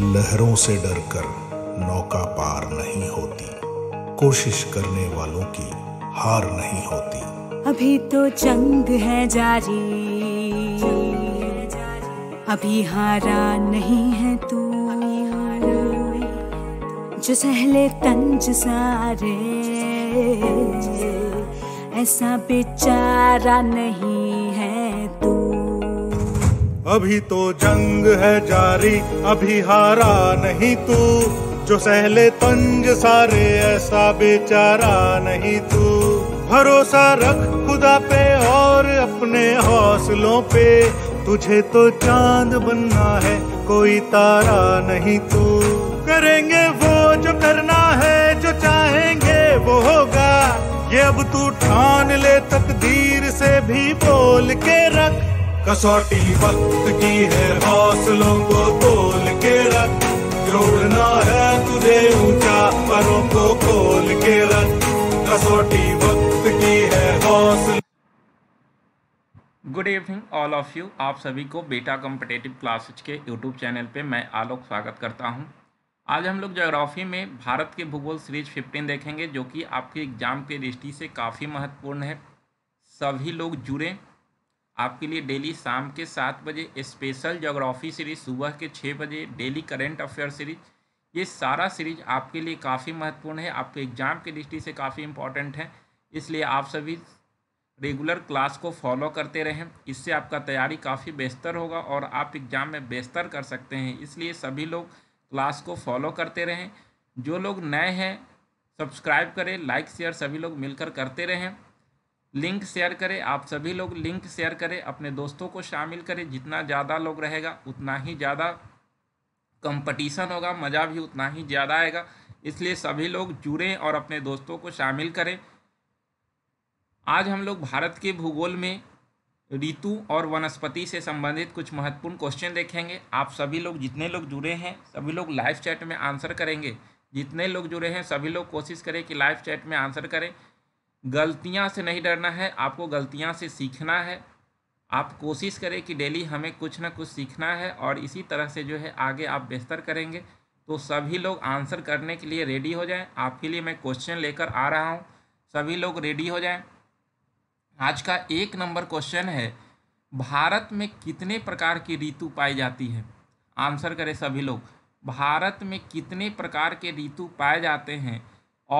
लहरों से डरकर नौका पार नहीं होती कोशिश करने वालों की हार नहीं होती अभी तो जंग है जारी अभी हारा नहीं है तू जो सहले तंज सारे ऐसा बेचारा नहीं अभी तो जंग है जारी अभी हारा नहीं तू जो सहले तंज सारे ऐसा बेचारा नहीं तू भरोसा रख खुदा पे और अपने हौसलों पे तुझे तो चांद बनना है कोई तारा नहीं तू करेंगे वो जो करना है जो चाहेंगे वो होगा ये अब तू ठान ले तकदीर से भी बोल के रख कसौटी वक्त की है हौसलों को तोल के रख जोड़ना है तुझे ऊंचा परों को खोल के रख कसौटी वक्त की है हौसल good evening all of you आप सभी को बेटा कम्पटेटिव क्लासेज के यूट्यूब चैनल पे मैं आलोक स्वागत करता हूँ आज हम लोग जोग्राफी में भारत के भूगोल सीरीज 15 देखेंगे जो कि आपके एग्जाम के दृष्टि से काफ़ी महत्वपूर्ण है सभी लोग जुड़ें आपके लिए डेली शाम के सात बजे स्पेशल जोग्राफी सीरीज सुबह के छः बजे डेली करेंट अफेयर सीरीज ये सारा सीरीज आपके लिए काफ़ी महत्वपूर्ण है आपके एग्जाम के दृष्टि से काफ़ी इंपॉर्टेंट है इसलिए आप सभी रेगुलर क्लास को फॉलो करते रहें इससे आपका तैयारी काफ़ी बेहतर होगा और आप एग्ज़ाम में बेहतर कर सकते हैं इसलिए सभी लोग क्लास को फॉलो करते रहें जो लोग नए हैं सब्सक्राइब करें लाइक शेयर सभी लोग मिलकर करते रहें लिंक शेयर करें आप सभी लोग लिंक शेयर करें अपने दोस्तों को शामिल करें जितना ज़्यादा लोग रहेगा उतना ही ज़्यादा कंपटीशन होगा मज़ा भी उतना ही ज़्यादा आएगा इसलिए सभी लोग जुड़ें और अपने दोस्तों को शामिल करें आज हम लोग भारत के भूगोल में ऋतु और वनस्पति से संबंधित कुछ महत्वपूर्ण क्वेश्चन देखेंगे आप सभी लोग जितने लोग जुड़े हैं सभी लोग लाइव चैट में आंसर करेंगे जितने लोग जुड़े हैं सभी लोग कोशिश करें कि लाइव चैट में आंसर करें गलतियाँ से नहीं डरना है आपको गलतियाँ से सीखना है आप कोशिश करें कि डेली हमें कुछ ना कुछ सीखना है और इसी तरह से जो है आगे आप बेहतर करेंगे तो सभी लोग आंसर करने के लिए रेडी हो जाएं आपके लिए मैं क्वेश्चन लेकर आ रहा हूं सभी लोग रेडी हो जाएं आज का एक नंबर क्वेश्चन है भारत में कितने प्रकार की ऋतु पाई जाती है आंसर करें सभी लोग भारत में कितने प्रकार के ऋतु पाए जाते हैं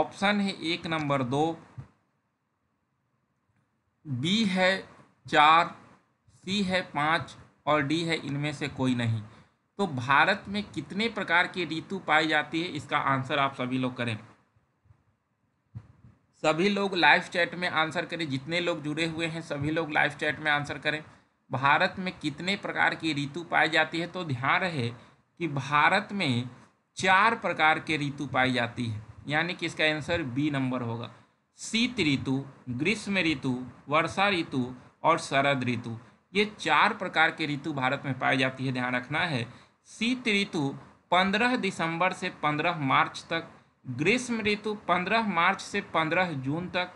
ऑप्शन है एक नंबर दो बी है चार सी है पाँच और डी है इनमें से कोई नहीं तो भारत में कितने प्रकार की ऋतु पाई जाती है इसका आंसर आप सभी लोग करें सभी लोग लाइव चैट में आंसर करें जितने लोग जुड़े हुए हैं सभी लोग लाइव चैट में आंसर करें भारत में कितने प्रकार की ऋतु पाई जाती है तो ध्यान रहे कि भारत में चार प्रकार के ऋतु पाई जाती है यानी कि इसका आंसर बी नंबर होगा शीत ऋतु ग्रीष्म ऋतु वर्षा ऋतु और शरद ऋतु ये चार प्रकार के ऋतु भारत में पाई जाती है ध्यान रखना है शीत ऋतु 15 दिसंबर से 15 मार्च तक ग्रीष्म ऋतु 15 मार्च से 15 जून तक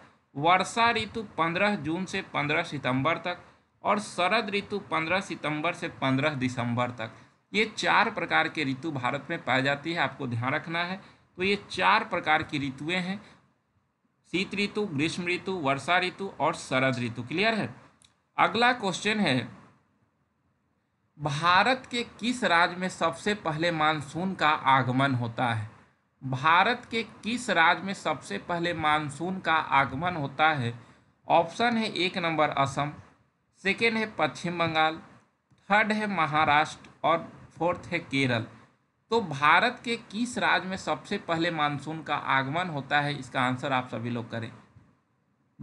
वर्षा ऋतु 15 जून से 15 सितंबर तक और शरद ऋतु 15 सितंबर से 15 दिसंबर तक ये चार प्रकार के ऋतु भारत में पाई जाती है आपको ध्यान रखना है तो ये चार प्रकार की ऋतुएँ हैं शीत ऋतु ग्रीष्म ऋतु वर्षा ऋतु और शरद ऋतु क्लियर है अगला क्वेश्चन है भारत के किस राज्य में सबसे पहले मानसून का आगमन होता है भारत के किस राज्य में सबसे पहले मानसून का आगमन होता है ऑप्शन है एक नंबर असम सेकेंड है पश्चिम बंगाल थर्ड है महाराष्ट्र और फोर्थ है केरल तो भारत के किस राज्य में सबसे पहले मानसून का आगमन होता है इसका आंसर आप सभी लोग करें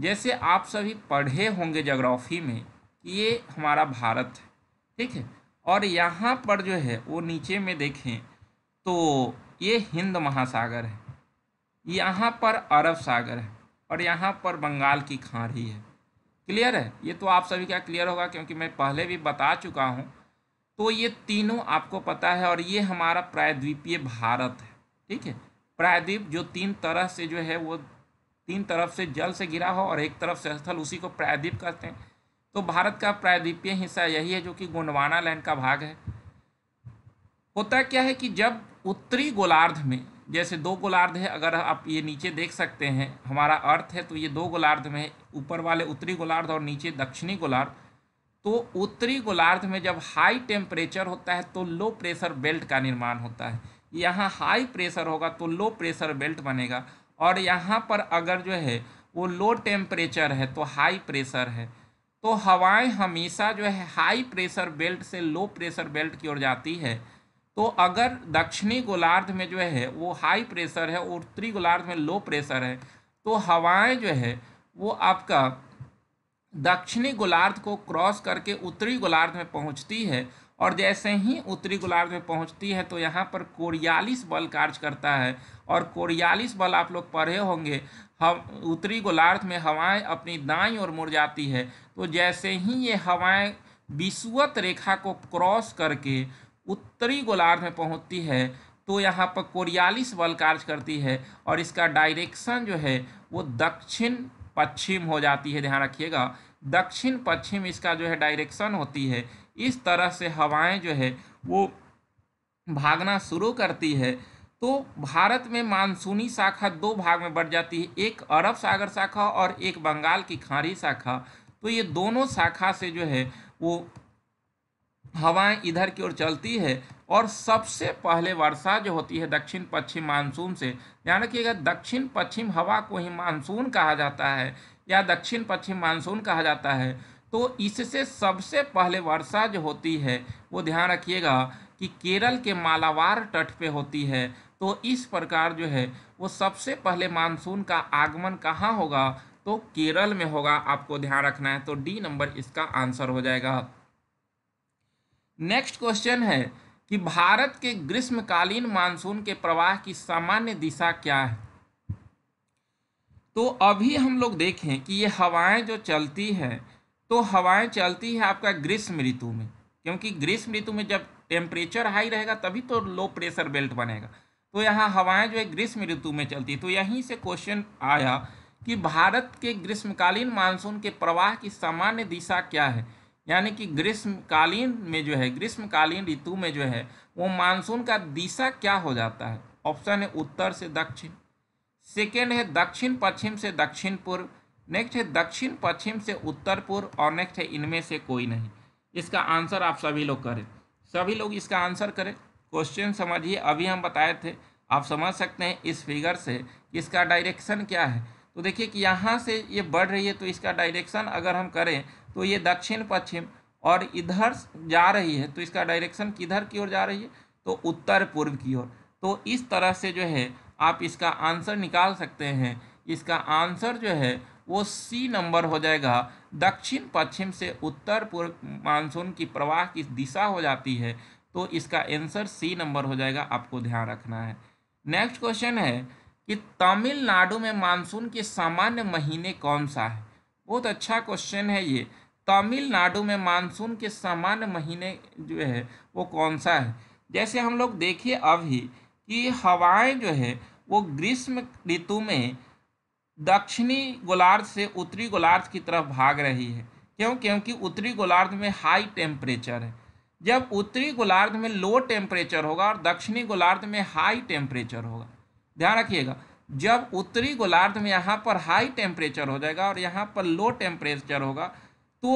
जैसे आप सभी पढ़े होंगे जोग्राफी में कि ये हमारा भारत है ठीक है और यहाँ पर जो है वो नीचे में देखें तो ये हिंद महासागर है यहाँ पर अरब सागर है और यहाँ पर बंगाल की खाड़ी है क्लियर है ये तो आप सभी का क्लियर होगा क्योंकि मैं पहले भी बता चुका हूँ तो ये तीनों आपको पता है और ये हमारा प्रायद्वीपीय भारत है ठीक है प्रायद्वीप जो तीन तरह से जो है वो तीन तरफ से जल से घिरा हो और एक तरफ से स्थल उसी को प्रायद्वीप कहते हैं तो भारत का प्रायद्वीपीय हिस्सा यही है जो कि गोंडवाना लैंड का भाग है होता क्या है कि जब उत्तरी गोलार्ध में जैसे दो गोलार्ध है अगर आप ये नीचे देख सकते हैं हमारा अर्थ है तो ये दो गोलार्ध में ऊपर वाले उत्तरी गोलार्ध और नीचे दक्षिणी गोलार्ध तो उत्तरी गोलार्ध में जब हाई टेम्परेचर होता है तो लो प्रेशर बेल्ट का निर्माण होता है यहाँ हाई प्रेशर होगा तो लो प्रेशर बेल्ट बनेगा और यहाँ पर अगर जो है वो लो टेम्परेचर है तो हाई प्रेशर है तो हवाएं हमेशा जो है हाई प्रेशर बेल्ट से लो प्रेशर बेल्ट की ओर जाती है तो अगर दक्षिणी गोलार्ध में जो है वो हाई प्रेशर है उत्तरी गोलार्ध में लो प्रेशर है तो हवाएं जो है वो आपका दक्षिणी गोलार्ध को क्रॉस करके उत्तरी गोलार्ध में पहुंचती है और जैसे ही उत्तरी गोलार्ध में पहुंचती है तो यहाँ पर कोरियालिस बल कार्य करता है और कोरियालिस बल आप लोग पढ़े होंगे हम उत्तरी गोलार्ध में हवाएं अपनी दाई और मुड़ जाती है तो जैसे ही ये हवाएं विषुवत रेखा को क्रॉस करके उत्तरी गोलार्ध में पहुँचती है तो यहाँ पर कोरियालिस बल कार्य करती है और इसका डायरेक्शन जो है वो दक्षिण पश्चिम हो जाती है ध्यान रखिएगा दक्षिण पश्चिम इसका जो है डायरेक्शन होती है इस तरह से हवाएं जो है वो भागना शुरू करती है तो भारत में मानसूनी शाखा दो भाग में बढ़ जाती है एक अरब सागर शाखा और एक बंगाल की खाड़ी शाखा तो ये दोनों शाखा से जो है वो हवाएं इधर की ओर चलती है और सबसे पहले वर्षा जो होती है दक्षिण पश्चिम मानसून से ध्यान रखिएगा दक्षिण पश्चिम हवा को ही मानसून कहा जाता है या दक्षिण पश्चिम मानसून कहा जाता है तो इससे सबसे पहले वर्षा जो होती है वो ध्यान रखिएगा कि केरल के मालावार तट पे होती है तो इस प्रकार जो है वो सबसे पहले मानसून का आगमन कहाँ होगा तो केरल में होगा आपको ध्यान रखना है तो डी नंबर इसका आंसर हो जाएगा नेक्स्ट क्वेश्चन है कि भारत के ग्रीष्मकालीन मानसून के प्रवाह की सामान्य दिशा क्या है तो अभी हम लोग देखें कि ये हवाएं जो चलती हैं तो हवाएं चलती है आपका ग्रीष्म ऋतु में क्योंकि ग्रीष्म ऋतु में जब टेम्परेचर हाई रहेगा तभी तो लो प्रेशर बेल्ट बनेगा तो यहाँ हवाएं जो है ग्रीष्म ऋतु में चलती तो यहीं से क्वेश्चन आया कि भारत के ग्रीष्मकालीन मानसून के प्रवाह की सामान्य दिशा क्या है यानी कि ग्रीष्मकालीन में जो है ग्रीष्मकालीन ऋतु में जो है वो मानसून का दिशा क्या हो जाता है ऑप्शन है उत्तर से दक्षिण सेकेंड है दक्षिण पश्चिम से दक्षिण पूर्व नेक्स्ट है दक्षिण पश्चिम से उत्तर पूर्व और नेक्स्ट है इनमें से कोई नहीं इसका आंसर आप सभी लोग करें सभी लोग इसका आंसर करें क्वेश्चन समझिए अभी हम बताए थे आप समझ सकते हैं इस फिगर से इसका डायरेक्शन क्या है तो देखिए कि यहाँ से ये बढ़ रही है तो इसका डायरेक्शन अगर हम करें तो ये दक्षिण पश्चिम और इधर जा रही है तो इसका डायरेक्शन किधर की ओर जा रही है तो उत्तर पूर्व की ओर तो इस तरह से जो है आप इसका आंसर निकाल सकते हैं इसका आंसर जो है वो सी नंबर हो जाएगा दक्षिण पश्चिम से उत्तर पूर्व मानसून की प्रवाह की दिशा हो जाती है तो इसका आंसर सी नंबर हो जाएगा आपको ध्यान रखना है नेक्स्ट क्वेश्चन है कि तमिलनाडु में मानसून के सामान्य महीने कौन सा है बहुत अच्छा क्वेश्चन है ये तमिलनाडु में मानसून के सामान्य महीने जो है वो कौन सा है जैसे हम लोग देखिए अभी कि हवाएं जो है वो ग्रीष्म ऋतु में दक्षिणी गोलार्ध से उत्तरी गोलार्ध की तरफ भाग रही है क्यों क्योंकि उत्तरी गोलार्ध में हाई टेम्परेचर है जब उत्तरी गोलार्ध में लो टेम्परेचर होगा और दक्षिणी गोलार्ध में हाई टेम्परेचर होगा ध्यान रखिएगा जब उत्तरी गोलार्ध में यहाँ पर हाई टेम्परेचर हो जाएगा और यहाँ पर लो टेम्परेचर होगा तो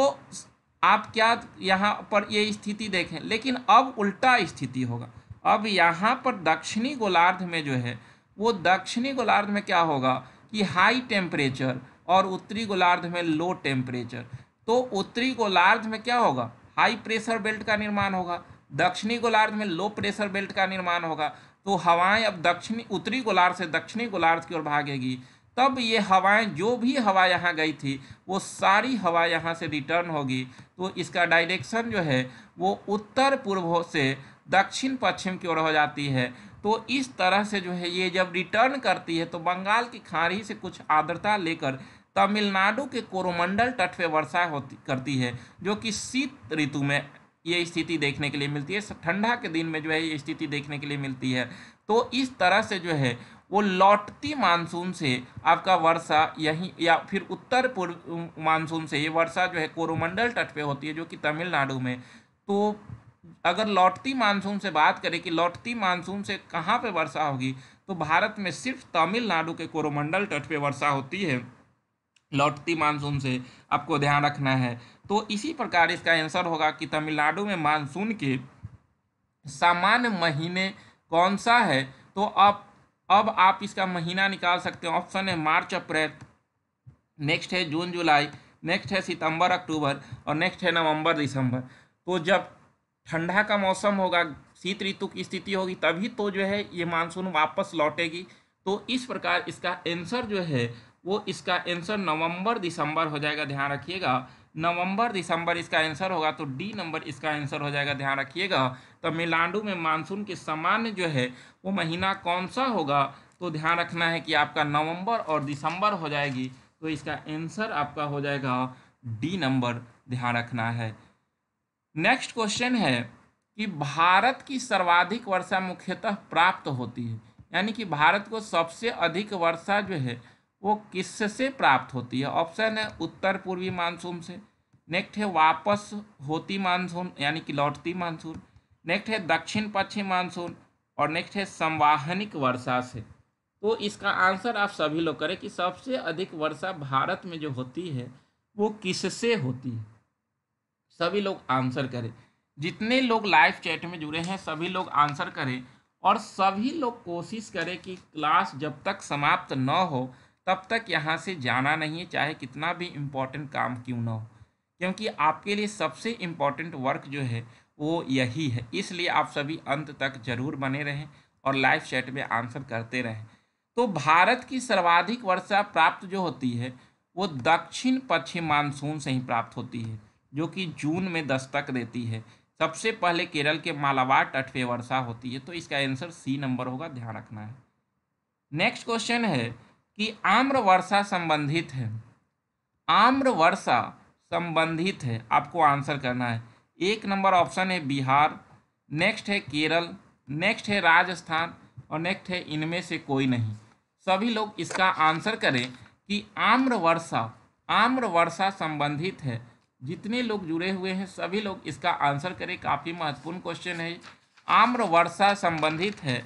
आप क्या यहाँ पर ये स्थिति देखें लेकिन अब उल्टा स्थिति होगा अब यहाँ पर दक्षिणी गोलार्ध में जो है वो दक्षिणी गोलार्ध में क्या होगा कि हाई टेम्परेचर और उत्तरी गोलार्ध में लो टेम्परेचर तो उत्तरी गोलार्ध में क्या होगा हाई प्रेशर बेल्ट का निर्माण होगा दक्षिणी गोलार्ध में लो प्रेशर बेल्ट का निर्माण होगा तो हवाएं अब दक्षिणी उत्तरी गोलार्ध से दक्षिणी गोलार्ध की ओर भागेगी तब ये हवाएं जो भी हवा यहाँ गई थी वो सारी हवा यहाँ से रिटर्न होगी तो इसका डायरेक्शन जो है वो उत्तर पूर्व से दक्षिण पश्चिम की ओर हो जाती है तो इस तरह से जो है ये जब रिटर्न करती है तो बंगाल की खाड़ी से कुछ आर्द्रता लेकर तमिलनाडु के कोरोमंडल तट पर वर्षा होती करती है जो कि शीत ऋतु में ये स्थिति देखने के लिए मिलती है ठंडा के दिन में जो है ये स्थिति देखने के लिए मिलती है तो इस तरह से जो है वो लौटती मानसून से आपका वर्षा यहीं या फिर उत्तर पूर्व मानसून से ये वर्षा जो है कोरोमंडल तट पे होती है जो कि तमिलनाडु में तो अगर लौटती मानसून से बात करें कि लौटती मानसून से कहाँ पे वर्षा होगी तो भारत में सिर्फ तमिलनाडु के कोरोमंडल तट पे वर्षा होती है लौटती मानसून से आपको ध्यान रखना है तो इसी प्रकार इसका आंसर होगा कि तमिलनाडु में मानसून के सामान्य महीने कौन सा है तो अब अब आप इसका महीना निकाल सकते हैं ऑप्शन है मार्च अप्रैल नेक्स्ट है जून जुलाई नेक्स्ट है सितंबर अक्टूबर और नेक्स्ट है नवंबर दिसंबर तो जब ठंडा का मौसम होगा शीत ऋतु की स्थिति होगी तभी तो जो है ये मानसून वापस लौटेगी तो इस प्रकार इसका आंसर जो है वो इसका आंसर नवंबर दिसंबर हो जाएगा ध्यान रखिएगा नवंबर दिसंबर इसका आंसर होगा तो डी नंबर इसका आंसर हो जाएगा ध्यान रखिएगा तो में मानसून के सामान्य जो है वो महीना कौन सा होगा तो ध्यान रखना है कि आपका नवंबर और दिसंबर हो जाएगी तो इसका आंसर आपका हो जाएगा डी नंबर ध्यान रखना है नेक्स्ट क्वेश्चन है कि भारत की सर्वाधिक वर्षा मुख्यतः प्राप्त होती है यानी कि भारत को सबसे अधिक वर्षा जो है वो किससे प्राप्त होती है ऑप्शन है उत्तर पूर्वी मानसून से नेक्स्ट है वापस होती मानसून यानी कि लौटती मानसून नेक्स्ट है दक्षिण पश्चिम मानसून और नेक्स्ट है संवाहनिक वर्षा से तो इसका आंसर आप सभी लोग करें कि सबसे अधिक वर्षा भारत में जो होती है वो किससे होती है सभी लोग आंसर करें जितने लोग लाइव चैट में जुड़े हैं सभी लोग आंसर करें और सभी लोग कोशिश करें कि क्लास जब तक समाप्त न हो तब तक यहाँ से जाना नहीं है चाहे कितना भी इम्पोर्टेंट काम क्यों ना हो क्योंकि आपके लिए सबसे इम्पोर्टेंट वर्क जो है वो यही है इसलिए आप सभी अंत तक जरूर बने रहें और लाइव चैट में आंसर करते रहें तो भारत की सर्वाधिक वर्षा प्राप्त जो होती है वो दक्षिण पश्चिम मानसून से ही प्राप्त होती है जो कि जून में दस्तक देती है सबसे पहले केरल के मालाबार तट पे वर्षा होती है तो इसका आंसर सी नंबर होगा ध्यान रखना है नेक्स्ट क्वेश्चन है कि आम्र वर्षा संबंधित है आम्र वर्षा संबंधित है आपको आंसर करना है एक नंबर ऑप्शन है बिहार नेक्स्ट है केरल नेक्स्ट है राजस्थान और नेक्स्ट है इनमें से कोई नहीं सभी लोग इसका आंसर करें कि आम्र वर्षा आम्र वर्षा संबंधित है जितने लोग जुड़े हुए हैं सभी लोग इसका आंसर करें काफ़ी महत्वपूर्ण क्वेश्चन है आम्र वर्षा संबंधित है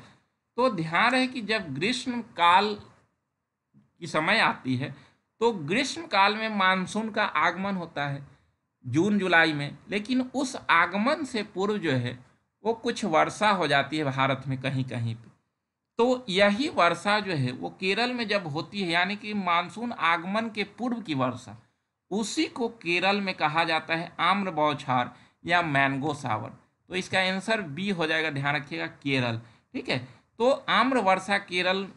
तो ध्यान रहे कि जब ग्रीष्म काल की समय आती है तो ग्रीष्म काल में मानसून का आगमन होता है जून जुलाई में लेकिन उस आगमन से पूर्व जो है वो कुछ वर्षा हो जाती है भारत में कहीं कहीं पे तो यही वर्षा जो है वो केरल में जब होती है यानी कि मानसून आगमन के पूर्व की वर्षा उसी को केरल में कहा जाता है आम्र बौछार या मैंगो सावर तो इसका आंसर बी हो जाएगा ध्यान रखिएगा केरल ठीक है तो आम्र वर्षा केरल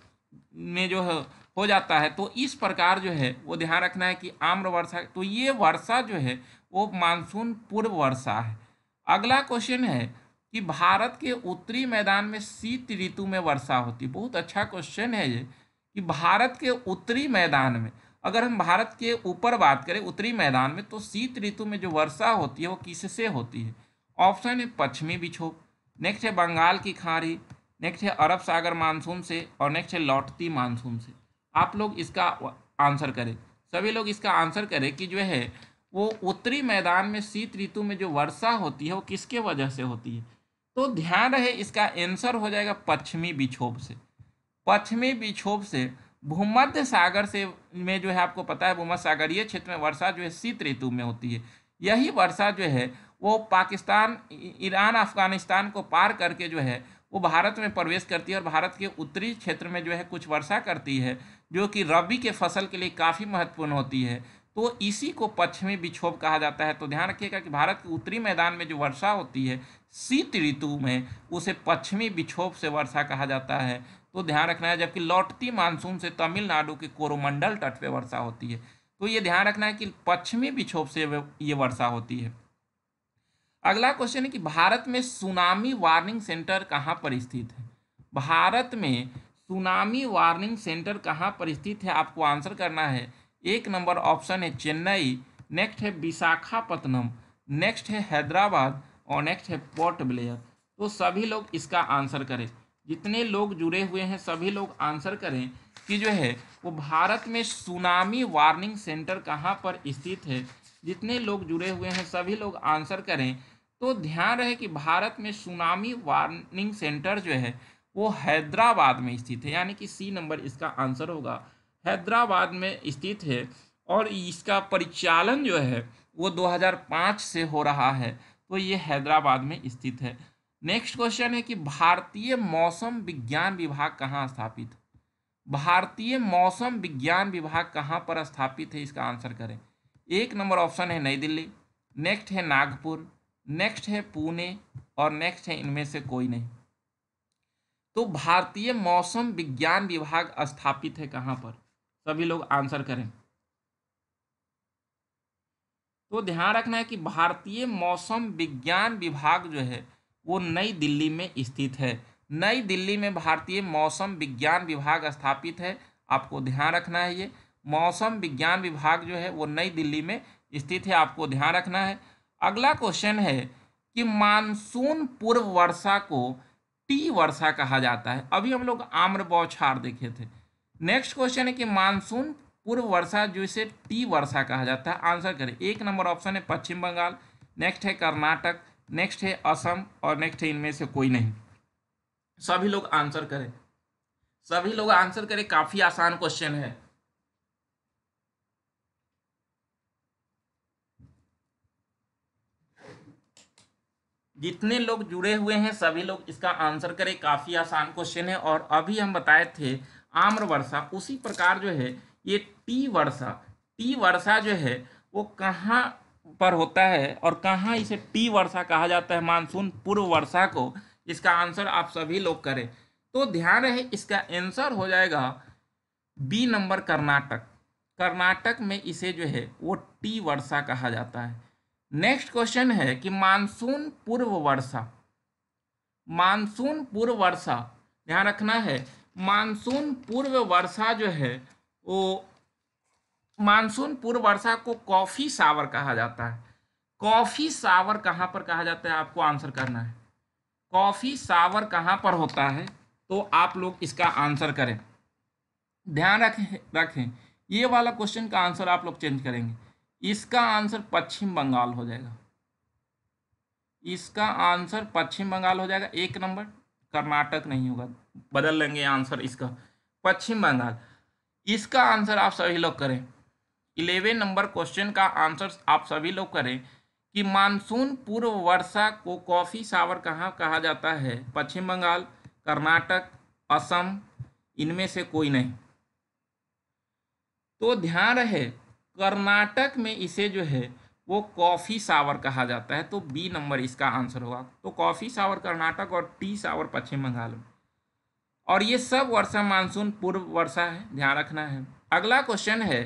में जो है हो जाता है तो इस प्रकार जो है वो ध्यान रखना है कि आम्र वर्षा तो ये वर्षा जो है वो मानसून पूर्व वर्षा है अगला क्वेश्चन है कि भारत के उत्तरी मैदान में शीत ऋतु में वर्षा होती बहुत अच्छा क्वेश्चन है ये कि भारत के उत्तरी मैदान में अगर हम भारत के ऊपर बात करें उत्तरी मैदान में तो शीत ऋतु में जो वर्षा होती है वो किससे होती है ऑप्शन है पश्चिमी विक्षोभ नेक्स्ट है बंगाल की खाड़ी नेक्स्ट है अरब सागर मानसून से और नेक्स्ट है लौटती मानसून से आप लोग इसका आंसर करें सभी लोग इसका आंसर करें कि जो है वो उत्तरी मैदान में शीत ऋतु में जो वर्षा होती है वो किसके वजह से होती है तो ध्यान रहे इसका आंसर हो जाएगा पश्चिमी विक्षोभ से पश्चिमी विक्षोभ से भूमध्य सागर से में जो है आपको पता है भूमध्य सागरीय क्षेत्र में वर्षा जो है शीत ऋतु में होती है यही वर्षा जो है वो पाकिस्तान ईरान अफगानिस्तान को पार करके जो है वो भारत में प्रवेश करती है और भारत के उत्तरी क्षेत्र में जो है कुछ वर्षा करती है जो कि रबी के फसल के लिए काफ़ी महत्वपूर्ण होती है तो इसी को पश्चिमी विक्षोभ कहा जाता है तो ध्यान रखिएगा कि भारत के उत्तरी मैदान में जो वर्षा होती है शीत ऋतु में उसे पश्चिमी विक्षोभ से वर्षा कहा जाता है तो ध्यान रखना है जबकि लौटती मानसून से तमिलनाडु के कोरोमंडल तट पे वर्षा होती है तो ये ध्यान रखना है कि पश्चिमी विक्षोभ से ये वर्षा होती है अगला क्वेश्चन है कि भारत में सुनामी वार्निंग सेंटर कहाँ पर स्थित है भारत में सुनामी वार्निंग सेंटर कहाँ पर स्थित है आपको आंसर करना है एक नंबर ऑप्शन है चेन्नई नेक्स्ट है विशाखापत्तनम नेक्स्ट है हैदराबाद और नेक्स्ट है पोर्ट ब्लेयर तो सभी लोग इसका आंसर करें जितने लोग जुड़े हुए हैं सभी लोग आंसर करें कि जो है वो भारत में सुनामी वार्निंग सेंटर कहाँ पर स्थित है जितने लोग जुड़े हुए हैं सभी लोग आंसर करें तो ध्यान रहे कि भारत में सुनामी वार्निंग सेंटर जो है वो हैदराबाद में स्थित है यानी कि सी नंबर इसका आंसर होगा हैदराबाद में स्थित है और इसका परिचालन जो है वो 2005 से हो रहा है तो ये हैदराबाद में स्थित है नेक्स्ट क्वेश्चन है कि भारतीय मौसम विज्ञान विभाग कहाँ स्थापित भारतीय मौसम विज्ञान विभाग कहाँ पर स्थापित है इसका आंसर करें एक नंबर ऑप्शन है नई दिल्ली नेक्स्ट है नागपुर नेक्स्ट है पुणे और नेक्स्ट है इनमें से कोई नहीं तो भारतीय मौसम विज्ञान विभाग स्थापित है कहाँ पर सभी लोग आंसर करें तो ध्यान रखना है कि भारतीय मौसम विज्ञान विभाग जो है वो नई दिल्ली में स्थित है नई दिल्ली में भारतीय मौसम विज्ञान विभाग स्थापित है आपको ध्यान रखना है ये मौसम विज्ञान विभाग जो है वो नई दिल्ली में स्थित है आपको ध्यान रखना है अगला क्वेश्चन है कि मानसून पूर्व वर्षा को टी वर्षा कहा जाता है अभी हम लोग आम्र बौछार देखे थे नेक्स्ट क्वेश्चन है कि मानसून पूर्व वर्षा जो इसे टी वर्षा कहा जाता है आंसर करें एक नंबर ऑप्शन है पश्चिम बंगाल नेक्स्ट है कर्नाटक नेक्स्ट है असम और नेक्स्ट है इनमें से कोई नहीं सभी लोग आंसर करें सभी लोग आंसर करें काफ़ी आसान क्वेश्चन है जितने लोग जुड़े हुए हैं सभी लोग इसका आंसर करें काफ़ी आसान क्वेश्चन है और अभी हम बताए थे आम्र वर्षा उसी प्रकार जो है ये टी वर्षा टी वर्षा जो है वो कहाँ पर होता है और कहाँ इसे टी वर्षा कहा जाता है मानसून पूर्व वर्षा को इसका आंसर आप सभी लोग करें तो ध्यान रहे इसका आंसर हो जाएगा बी नंबर कर्नाटक कर्नाटक में इसे जो है वो टी वर्षा कहा जाता है नेक्स्ट क्वेश्चन है कि मानसून पूर्व वर्षा मानसून पूर्व वर्षा ध्यान रखना है मानसून पूर्व वर्षा जो है वो मानसून पूर्व वर्षा को कॉफ़ी सावर कहा जाता है कॉफ़ी सावर कहाँ पर कहा जाता है आपको आंसर करना है कॉफ़ी सावर कहाँ पर होता है तो आप लोग इसका आंसर करें ध्यान रखें रखें ये वाला क्वेश्चन का आंसर आप लोग चेंज करेंगे इसका आंसर पश्चिम बंगाल हो जाएगा इसका आंसर पश्चिम बंगाल हो जाएगा एक नंबर कर्नाटक नहीं होगा बदल लेंगे आंसर इसका पश्चिम बंगाल इसका आंसर आप सभी लोग करें इलेवन नंबर क्वेश्चन का आंसर आप सभी लोग करें कि मानसून पूर्व वर्षा को कॉफ़ी सावर कहाँ कहा जाता है पश्चिम बंगाल कर्नाटक असम इनमें से कोई नहीं तो ध्यान रहे कर्नाटक में इसे जो है वो कॉफ़ी सावर कहा जाता है तो बी नंबर इसका आंसर होगा तो कॉफ़ी सावर कर्नाटक और टी सावर पश्चिम बंगाल में और ये सब वर्षा मानसून पूर्व वर्षा है ध्यान रखना है अगला क्वेश्चन है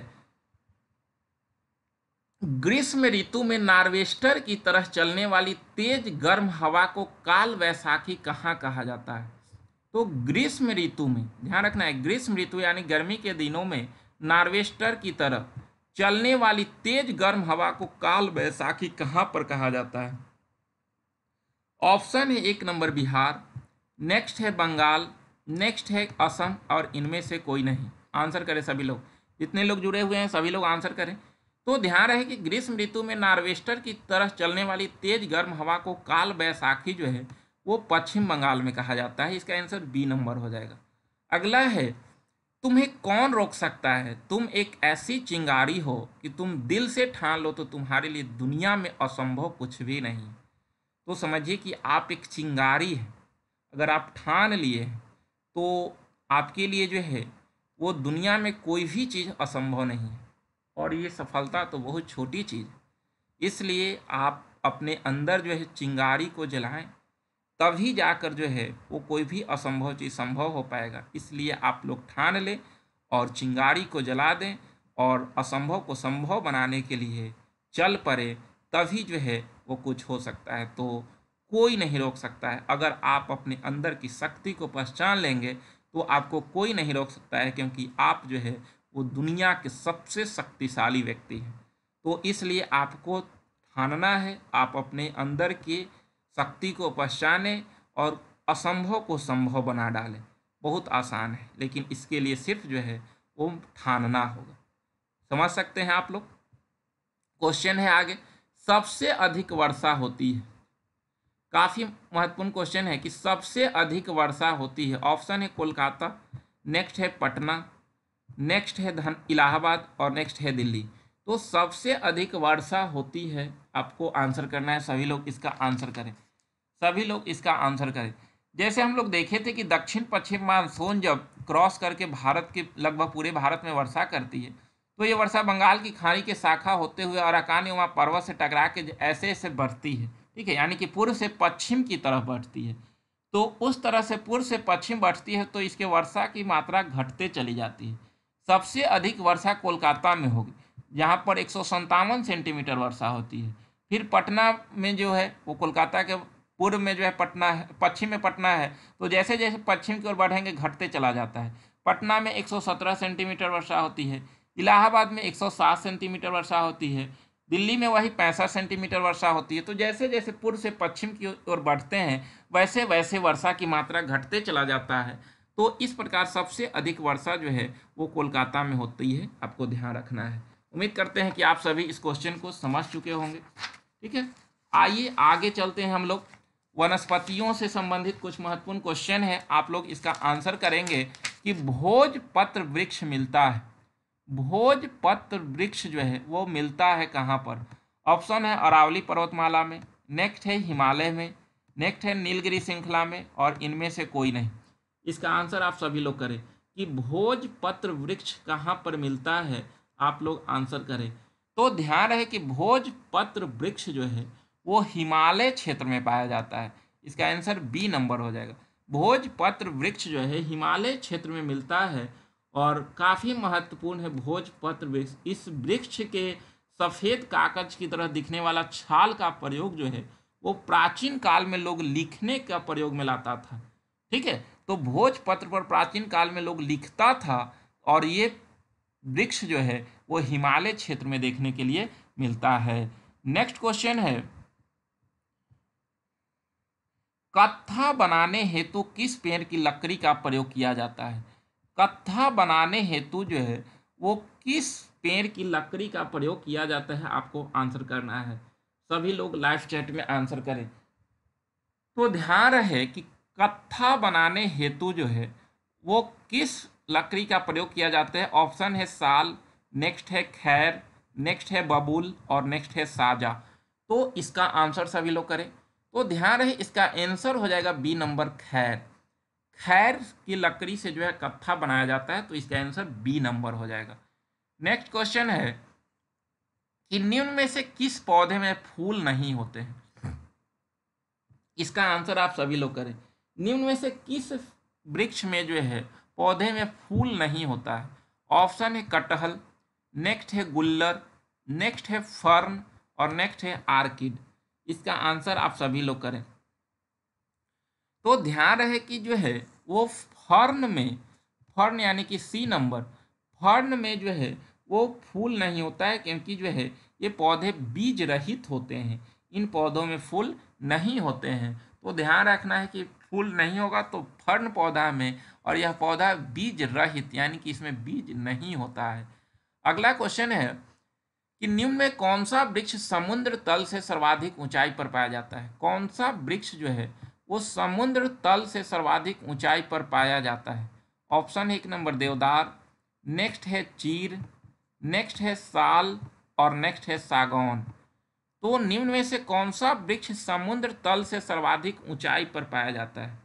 ग्रीष्म ऋतु में नार्वेस्टर की तरह चलने वाली तेज गर्म हवा को काल वैसाखी कहाँ कहा जाता है तो ग्रीष्म ऋतु में ध्यान रखना है ग्रीष्म ऋतु यानी गर्मी के दिनों में नार्वेस्टर की तरह चलने वाली तेज गर्म हवा को काल बैसाखी कहाँ पर कहा जाता है ऑप्शन है एक नंबर बिहार नेक्स्ट है बंगाल नेक्स्ट है असम और इनमें से कोई नहीं आंसर करें सभी लोग जितने लोग जुड़े हुए हैं सभी लोग आंसर करें तो ध्यान रहे कि ग्रीष्म ऋतु में नार्वेस्टर की तरह चलने वाली तेज गर्म हवा को काल बैसाखी जो है वो पश्चिम बंगाल में कहा जाता है इसका आंसर बी नंबर हो जाएगा अगला है तुम्हें कौन रोक सकता है तुम एक ऐसी चिंगारी हो कि तुम दिल से ठान लो तो तुम्हारे लिए दुनिया में असंभव कुछ भी नहीं तो समझिए कि आप एक चिंगारी हैं अगर आप ठान लिए तो आपके लिए जो है वो दुनिया में कोई भी चीज़ असंभव नहीं है और ये सफलता तो बहुत छोटी चीज़ इसलिए आप अपने अंदर जो है चिंगारी को जलाएं तभी जाकर जो है वो कोई भी असंभव चीज़ संभव हो पाएगा इसलिए आप लोग ठान लें और चिंगारी को जला दें और असंभव को संभव बनाने के लिए चल पड़े तभी जो है वो कुछ हो सकता है तो कोई नहीं रोक सकता है अगर आप अपने अंदर की शक्ति को पहचान लेंगे तो आपको कोई नहीं रोक सकता है क्योंकि आप जो है वो दुनिया के सबसे शक्तिशाली व्यक्ति हैं तो इसलिए आपको ठानना है आप अपने अंदर के शक्ति को पहचाने और असंभव को संभव बना डालें बहुत आसान है लेकिन इसके लिए सिर्फ जो है वो ठानना होगा समझ सकते हैं आप लोग क्वेश्चन है आगे सबसे अधिक वर्षा होती है काफ़ी महत्वपूर्ण क्वेश्चन है कि सबसे अधिक वर्षा होती है ऑप्शन है कोलकाता नेक्स्ट है पटना नेक्स्ट है धन इलाहाबाद और नेक्स्ट है दिल्ली तो सबसे अधिक वर्षा होती है आपको आंसर करना है सभी लोग इसका आंसर करें सभी लोग इसका आंसर करें जैसे हम लोग देखे थे कि दक्षिण पश्चिम मानसून जब क्रॉस करके भारत के लगभग पूरे भारत में वर्षा करती है तो ये वर्षा बंगाल की खाड़ी के शाखा होते हुए अराकान वहाँ पर्वत से टकरा के ऐसे ऐसे बढ़ती है ठीक है यानी कि पूर्व से पश्चिम की तरफ बढ़ती है तो उस तरह से पूर्व से पश्चिम बढ़ती है तो इसके वर्षा की मात्रा घटते चली जाती है सबसे अधिक वर्षा कोलकाता में होगी जहाँ पर एक सेंटीमीटर वर्षा होती है फिर पटना में जो है वो कोलकाता के पूर्व में जो है पटना है पश्चिम में पटना है तो जैसे जैसे पश्चिम की ओर बढ़ेंगे घटते चला जाता है पटना में 117 सेंटीमीटर वर्षा होती है इलाहाबाद में 107 सेंटीमीटर वर्षा होती है दिल्ली में वही पैंसठ सेंटीमीटर वर्षा होती है तो जैसे जैसे पूर्व से पश्चिम की ओर बढ़ते हैं वैसे वैसे वर्षा की मात्रा घटते चला जाता है तो इस प्रकार सबसे अधिक वर्षा जो है वो कोलकाता में होती है आपको ध्यान रखना है उम्मीद करते हैं कि आप सभी इस क्वेश्चन को समझ चुके होंगे ठीक है आइए आगे चलते हैं हम लोग वनस्पतियों से संबंधित कुछ महत्वपूर्ण क्वेश्चन है आप लोग इसका आंसर करेंगे कि भोज पत्र वृक्ष मिलता है भोज पत्र वृक्ष जो है वो मिलता है कहाँ पर ऑप्शन है अरावली पर्वतमाला में नेक्स्ट है हिमालय में नेक्स्ट है नीलगिरी श्रृंखला में और इनमें से कोई नहीं इसका आंसर आप सभी लोग करें कि भोज पत्र वृक्ष कहाँ पर मिलता है आप लोग आंसर करें तो ध्यान रहे कि भोज पत्र वृक्ष जो है वो हिमालय क्षेत्र में पाया जाता है इसका आंसर बी नंबर हो जाएगा भोजपत्र वृक्ष जो है हिमालय क्षेत्र में मिलता है और काफ़ी महत्वपूर्ण है भोजपत्र वृक्ष इस वृक्ष के सफ़ेद कागज की तरह दिखने वाला छाल का प्रयोग जो है वो प्राचीन काल में लोग लिखने का प्रयोग में लाता था ठीक है तो भोजपत्र पर प्राचीन काल में लोग लिखता था और ये वृक्ष जो है वो हिमालय क्षेत्र में देखने के लिए मिलता है नेक्स्ट क्वेश्चन है कत्था बनाने हेतु किस पेड़ की लकड़ी का प्रयोग किया जाता है कत्था बनाने हेतु जो है वो किस पेड़ की लकड़ी का प्रयोग किया जाता है आपको आंसर करना है सभी लोग लाइव चैट में आंसर करें तो ध्यान रहे कि कत्था बनाने हेतु जो है वो किस लकड़ी का प्रयोग किया जाता है ऑप्शन है साल नेक्स्ट है खैर नेक्स्ट है बबूल और नेक्स्ट है साजा तो इसका आंसर सभी लोग करें तो ध्यान रहे इसका आंसर हो जाएगा बी नंबर खैर खैर की लकड़ी से जो है कत्था बनाया जाता है तो इसका आंसर बी नंबर हो जाएगा नेक्स्ट क्वेश्चन है कि निम्न में से किस पौधे में फूल नहीं होते हैं इसका आंसर आप सभी लोग करें निम्न में से किस वृक्ष में जो है पौधे में फूल नहीं होता है ऑप्शन है कटहल नेक्स्ट है गुल्लर नेक्स्ट है फर्न और नेक्स्ट है आर्किड इसका आंसर आप सभी लोग करें तो ध्यान रहे कि जो है वो फर्न में फर्न यानी कि सी नंबर फर्न में जो है वो फूल नहीं होता है क्योंकि जो है ये पौधे बीज रहित होते हैं इन पौधों में फूल नहीं होते हैं तो ध्यान रखना है कि फूल नहीं होगा तो फर्न पौधा में और यह पौधा बीज रहित यानी कि इसमें बीज नहीं होता है अगला क्वेश्चन है कि निम्न में कौन सा वृक्ष समुद्र तल से सर्वाधिक ऊंचाई पर पाया जाता है कौन सा वृक्ष जो है वो समुद्र तल से सर्वाधिक ऊंचाई पर पाया जाता है ऑप्शन एक नंबर देवदार नेक्स्ट है चीर नेक्स्ट है साल और नेक्स्ट है सागौन तो निम्न में से कौन सा वृक्ष समुद्र तल से सर्वाधिक ऊंचाई पर पाया जाता है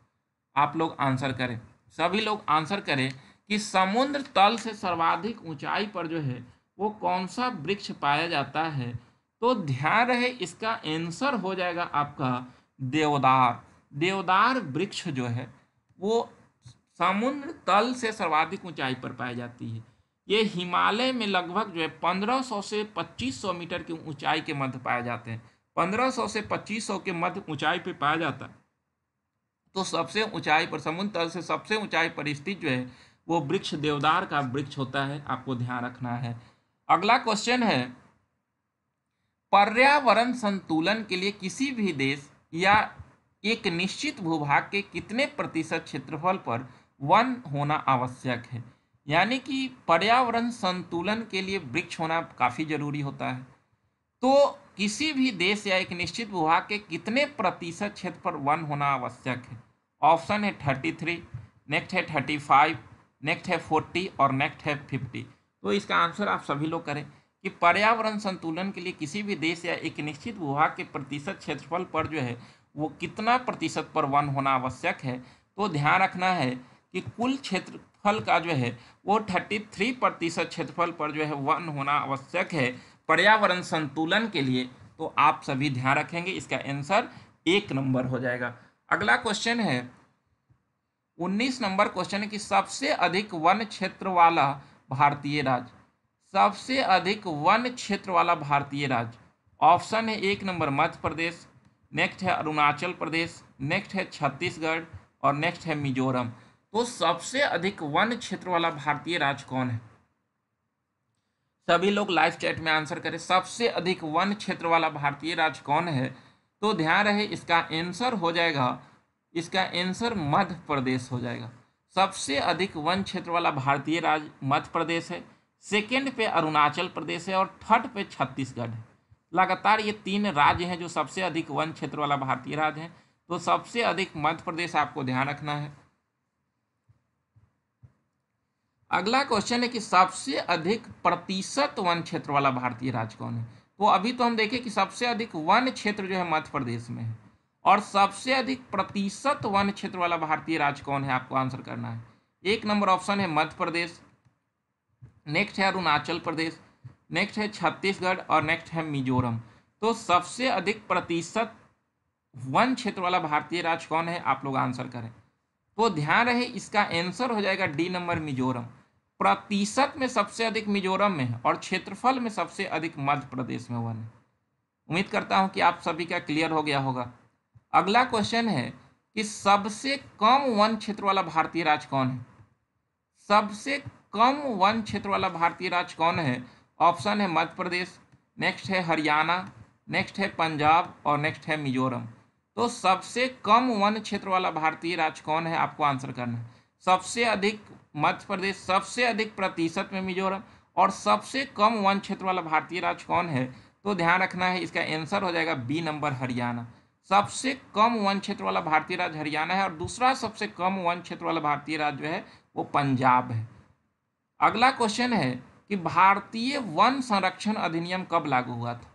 आप लोग आंसर करें सभी लोग आंसर करें कि समुद्र तल से सर्वाधिक ऊंचाई पर जो है वो कौन सा वृक्ष पाया जाता है तो ध्यान रहे इसका आंसर हो जाएगा आपका देवदार देवदार वृक्ष जो है वो समुद्र तल से सर्वाधिक ऊंचाई पर पाई जाती है ये हिमालय में लगभग जो है 1500 से 2500 मीटर की ऊंचाई के मध्य पाए जाते हैं 1500 से 2500 के मध्य ऊंचाई पर पाया जाता है तो सबसे ऊंचाई पर समुद्र तल से सबसे ऊंचाई पर स्थित जो है वो वृक्ष देवदार का वृक्ष होता है आपको ध्यान रखना है अगला क्वेश्चन है पर्यावरण संतुलन के लिए किसी भी देश या एक निश्चित भूभाग के कितने प्रतिशत क्षेत्रफल पर वन होना आवश्यक है यानी कि पर्यावरण संतुलन के लिए वृक्ष होना काफ़ी जरूरी होता है तो किसी भी देश या एक निश्चित भूभाग के कितने प्रतिशत क्षेत्र पर वन होना आवश्यक है ऑप्शन है थर्टी थ्री नेक्स्ट है थर्टी फाइव नेक्स्ट है फोर्टी और नेक्स्ट है फिफ्टी तो इसका आंसर आप सभी लोग करें कि पर्यावरण संतुलन के लिए किसी भी देश या एक निश्चित भूभाग के प्रतिशत क्षेत्रफल पर जो है वो कितना प्रतिशत पर वन होना आवश्यक है तो ध्यान रखना है कि कुल क्षेत्रफल का जो है वो थर्टी थ्री प्रतिशत क्षेत्रफल पर जो है वन होना आवश्यक है पर्यावरण संतुलन के लिए तो आप सभी ध्यान रखेंगे इसका आंसर एक नंबर हो जाएगा अगला क्वेश्चन है उन्नीस नंबर क्वेश्चन है कि सबसे अधिक वन क्षेत्र वाला भारतीय राज्य सबसे अधिक वन क्षेत्र वाला भारतीय राज्य ऑप्शन है एक नंबर मध्य प्रदेश नेक्स्ट है अरुणाचल प्रदेश नेक्स्ट है छत्तीसगढ़ और नेक्स्ट है मिजोरम तो सबसे अधिक वन क्षेत्र वाला भारतीय राज्य कौन है सभी लोग लाइव चैट में आंसर करें सबसे अधिक वन क्षेत्र वाला भारतीय राज्य कौन है तो ध्यान रहे इसका आंसर हो जाएगा इसका आंसर मध्य प्रदेश हो जाएगा सबसे अधिक वन क्षेत्र वाला भारतीय राज्य मध्य प्रदेश है सेकेंड पे अरुणाचल प्रदेश है और थर्ड पे छत्तीसगढ़ है लगातार ये तीन राज्य हैं जो सबसे अधिक वन क्षेत्र वाला भारतीय राज्य है तो सबसे अधिक मध्य प्रदेश आपको ध्यान रखना है अगला क्वेश्चन है कि सबसे अधिक प्रतिशत वन क्षेत्र वाला भारतीय राज्य कौन है तो अभी तो हम देखें कि सबसे अधिक वन क्षेत्र जो है मध्य प्रदेश में है और सबसे अधिक प्रतिशत वन क्षेत्र वाला भारतीय राज्य कौन है आपको आंसर करना है एक नंबर ऑप्शन है मध्य प्रदेश नेक्स्ट है अरुणाचल प्रदेश नेक्स्ट है छत्तीसगढ़ और नेक्स्ट है मिजोरम तो सबसे अधिक प्रतिशत वन क्षेत्र वाला भारतीय राज्य कौन है आप लोग आंसर करें तो ध्यान रहे इसका आंसर हो जाएगा डी नंबर मिजोरम प्रतिशत में सबसे अधिक मिजोरम में है और क्षेत्रफल में सबसे अधिक मध्य प्रदेश में वन है उम्मीद करता हूँ कि आप सभी का क्लियर हो गया होगा अगला क्वेश्चन है कि सबसे कम वन क्षेत्र वाला भारतीय राज्य कौन है सबसे कम वन क्षेत्र वाला भारतीय राज्य कौन है ऑप्शन है मध्य प्रदेश नेक्स्ट है हरियाणा नेक्स्ट है पंजाब और नेक्स्ट है मिजोरम तो सबसे कम वन क्षेत्र वाला भारतीय राज्य कौन है आपको आंसर करना है सबसे अधिक मध्य प्रदेश सबसे अधिक प्रतिशत में मिजोरम और सबसे कम वन क्षेत्र वाला भारतीय राज्य कौन है तो ध्यान रखना है इसका आंसर हो जाएगा बी नंबर हरियाणा सबसे कम वन क्षेत्र वाला भारतीय राज्य हरियाणा है और दूसरा सबसे कम वन क्षेत्र वाला भारतीय राज्य है वो पंजाब है अगला क्वेश्चन है कि भारतीय वन संरक्षण अधिनियम कब लागू हुआ था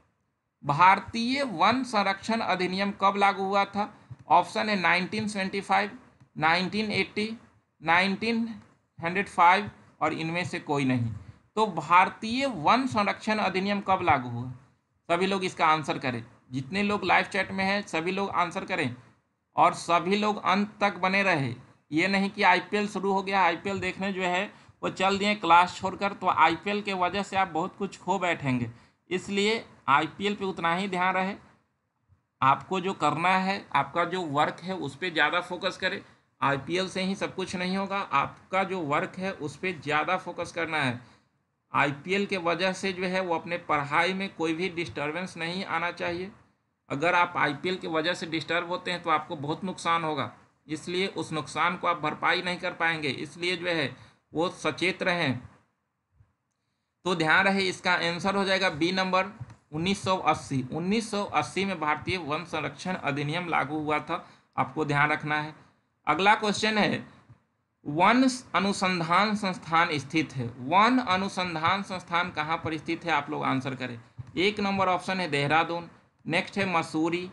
भारतीय वन संरक्षण अधिनियम कब लागू हुआ था ऑप्शन है 1975, 1980, 1905 और इनमें से कोई नहीं तो भारतीय वन संरक्षण अधिनियम कब लागू हुआ सभी लोग इसका आंसर करें जितने लोग लाइव चैट में हैं सभी लोग आंसर करें और सभी लोग अंत तक बने रहे ये नहीं कि आईपीएल शुरू हो गया आईपीएल देखने जो है वो चल दिए क्लास छोड़कर तो आईपीएल के वजह से आप बहुत कुछ खो बैठेंगे इसलिए आईपीएल पे उतना ही ध्यान रहे आपको जो करना है आपका जो वर्क है उस पर ज़्यादा फोकस करें आईपीएल से ही सब कुछ नहीं होगा आपका जो वर्क है उस पर ज़्यादा फोकस करना है आई के वजह से जो है वो अपने पढ़ाई में कोई भी डिस्टर्बेंस नहीं आना चाहिए अगर आप आईपीएल की वजह से डिस्टर्ब होते हैं तो आपको बहुत नुकसान होगा इसलिए उस नुकसान को आप भरपाई नहीं कर पाएंगे इसलिए जो है वो सचेत रहें तो ध्यान रहे इसका आंसर हो जाएगा बी नंबर 1980 1980 में भारतीय वन संरक्षण अधिनियम लागू हुआ था आपको ध्यान रखना है अगला क्वेश्चन है वन अनुसंधान संस्थान स्थित है वन अनुसंधान संस्थान कहाँ पर स्थित है आप लोग आंसर करें एक नंबर ऑप्शन है देहरादून नेक्स्ट है मसूरी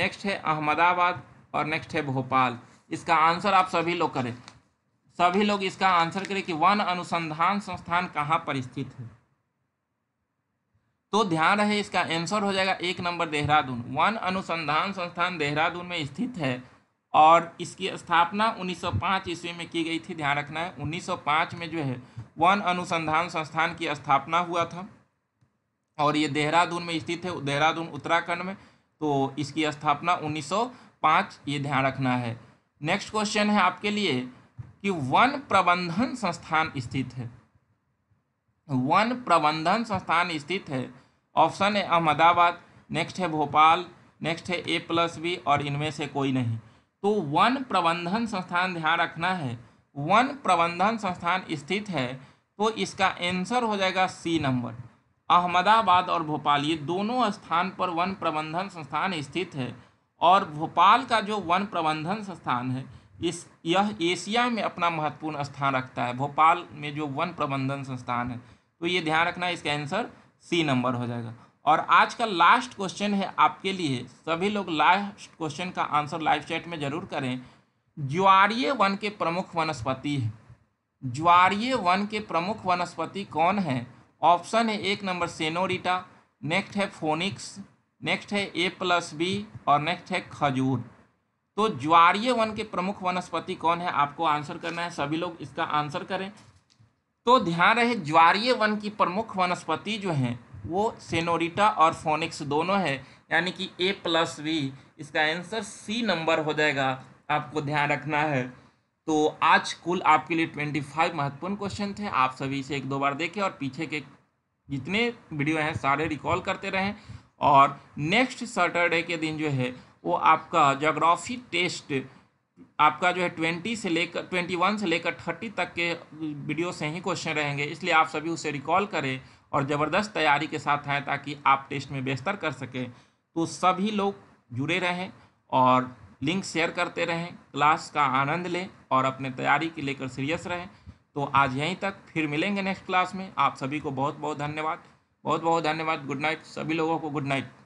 नेक्स्ट है अहमदाबाद और नेक्स्ट है भोपाल इसका आंसर आप सभी लोग करें सभी लोग इसका आंसर करें कि वन अनुसंधान संस्थान कहाँ पर स्थित है तो ध्यान रहे इसका आंसर हो जाएगा एक नंबर देहरादून वन अनुसंधान संस्थान देहरादून में स्थित है और इसकी स्थापना 1905 ईस्वी में की गई थी ध्यान रखना है 1905 में जो है वन अनुसंधान संस्थान की स्थापना हुआ था और ये देहरादून में स्थित है देहरादून उत्तराखंड में तो इसकी स्थापना 1905 ये ध्यान रखना है नेक्स्ट क्वेश्चन है आपके लिए कि वन प्रबंधन संस्थान स्थित है वन प्रबंधन संस्थान स्थित है ऑप्शन है अहमदाबाद नेक्स्ट है भोपाल नेक्स्ट है ए प्लस बी और इनमें से कोई नहीं तो वन प्रबंधन संस्थान ध्यान रखना है वन प्रबंधन संस्थान स्थित है तो इसका आंसर हो जाएगा सी नंबर अहमदाबाद और भोपाल ये दोनों स्थान पर वन प्रबंधन संस्थान स्थित है और भोपाल का जो वन प्रबंधन संस्थान है इस यह एशिया में अपना महत्वपूर्ण स्थान रखता है भोपाल में जो वन प्रबंधन संस्थान है तो ये ध्यान रखना इसका आंसर सी नंबर हो जाएगा और आज का लास्ट क्वेश्चन है आपके लिए सभी लोग लास्ट क्वेश्चन का आंसर लाइव चैट में जरूर करें ज्वारीय वन के प्रमुख वनस्पति है ज्वारीय वन के प्रमुख वनस्पति कौन है ऑप्शन है एक नंबर सेनोरिटा नेक्स्ट है फोनिक्स नेक्स्ट है ए प्लस बी और नेक्स्ट है खजूर तो ज्वारीय वन के प्रमुख वनस्पति कौन है आपको आंसर करना है सभी लोग इसका आंसर करें तो ध्यान रहे ज्वारीय वन की प्रमुख वनस्पति जो हैं वो सेनोरिटा और फोनिक्स दोनों है यानी कि ए प्लस बी इसका आंसर सी नंबर हो जाएगा आपको ध्यान रखना है तो आज कुल आपके लिए ट्वेंटी फाइव महत्वपूर्ण क्वेश्चन थे आप सभी से एक दो बार देखें और पीछे के जितने वीडियो हैं सारे रिकॉल करते रहें और नेक्स्ट सैटरडे के दिन जो है वो आपका जोग्राफी टेस्ट आपका जो है ट्वेंटी से लेकर ट्वेंटी वन से लेकर थर्टी तक के वीडियो से ही क्वेश्चन रहेंगे इसलिए आप सभी उसे रिकॉल करें और ज़बरदस्त तैयारी के साथ आएँ ताकि आप टेस्ट में बेहतर कर सकें तो सभी लोग जुड़े रहें और लिंक शेयर करते रहें क्लास का आनंद लें और अपने तैयारी की लेकर सीरियस रहें तो आज यहीं तक फिर मिलेंगे नेक्स्ट क्लास में आप सभी को बहुत बहुत धन्यवाद बहुत बहुत धन्यवाद गुड नाइट सभी लोगों को गुड नाइट